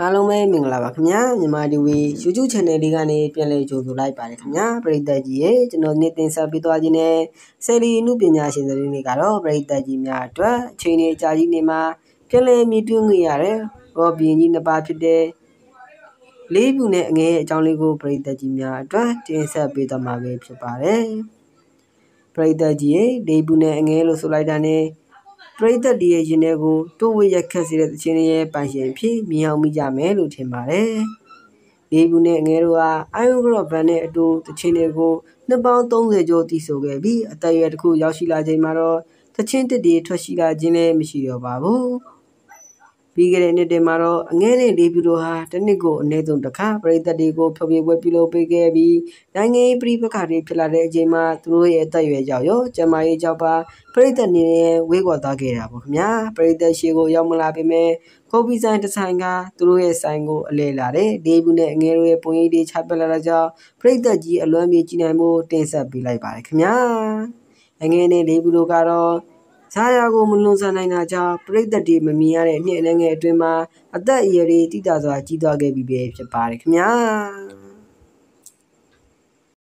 အားလုံးပဲမင်္ဂလာပါခင်ဗျာမြန်မာဒီဝီ YouTube Channel လေးကနေပြန်လည်ကြိုဆိုလိုက်ပါတယ်ခင်ဗျာပရိသတ်ကြီးရေကျွန်တော်နေ့တင်ဆက်ပေးသွားခြင်းနဲ့ဆယ်လီနုပညာရှင်တွေနေကတော့ပရိသတ်ကြီးများအတွက်အချိန်လေးအကြာကြီးနေမှာပြန်လည်မြည်တွင်းနေရတယ်ဘောပြင်းကြီးနှစ်ပါးဖြစ်တဲ့လေးပြူနဲ့အငဲအကြောင်းလေးကိုပရိသတ်ကြီးများအတွက်တင်ဆက်ပေးသွားမှာပဲဖြစ်ပါတယ်ပရိသတ်ကြီးရေလေးပြူနဲ့အငဲလို့ဆိုလိုက်တာနဲ့ပရိသတ်တွေရဲ့ရင်ထဲကိုတိုးဝရက်ခတ်စေတဲ့သချင်းရဲ့ပိုင်ရှင်ဖြစ်မြင်အောင်မိကြမယ်လို့ထင်ပါတယ်။လေးဘူးနဲ့ငယ်တို့ဟာအိုင်ယိုဂရော့ဗန်နဲ့အတူသချင်းတွေကိုနှစ်ပေါင်း30ကျော်တည်ဆိုခဲ့ပြီးအသက်အရွယ်တစ်ခုရောက်ရှိလာချိန်မှာတော့သချင်းတစ်တွေထွက်ရှိလာခြင်းလည်းမရှိတော့ပါဘူး။ပြီးခဲ့တဲ့နှစ်တည်းမှာတော့အငဲနဲ့လေပြူတို့ဟာတနစ်ကိုအနည်းဆုံးတစ်ခါပြည်သက်တွေကိုဖျော်ဖြေပွဲပြုလုပ်ပေးခဲ့ပြီးနိုင်ငံရေးပြည်ပခါတွေဖြစ်လာတဲ့အချိန်မှာသူတို့ရဲ့အသက်အရွယ်ကြောင့်ရောကျန်းမာရေးကြောင့်ပါပြည်သက်နေနဲ့ဝေးကွာသွားခဲ့တာပေါ့ခင်ဗျာပြည်သက်ရှေ့ကိုရောက်မလာပေမဲ့ကော်ပီဆိုင်တဆိုင်ကသူတို့ရဲ့ဆိုင်ကိုအလဲလာတယ်ဒေဘူးနဲ့အငဲတို့ရဲ့ပုံရိပ်တွေချပက်လာတာကြောင့်ပြည်သက်ကြီးအလွမ်းမြေကြီးနိုင်မှုတင်ဆက်ပေးလိုက်ပါတယ်ခင်ဗျာအငဲနဲ့ဒေဘူးတို့ကတော့ဇာယာကိုမလွန်ဆန်နိုင်တာကြောင့်ပြိသက်တွေမမြင်ရတဲ့နှစ်အနှဲငယ်အတွင်းမှာအသက်အရွယ်တွေတိတာစွာကြီးသွားခဲ့ပြီပဲဖြစ်ပါတယ်ခင်ဗျာ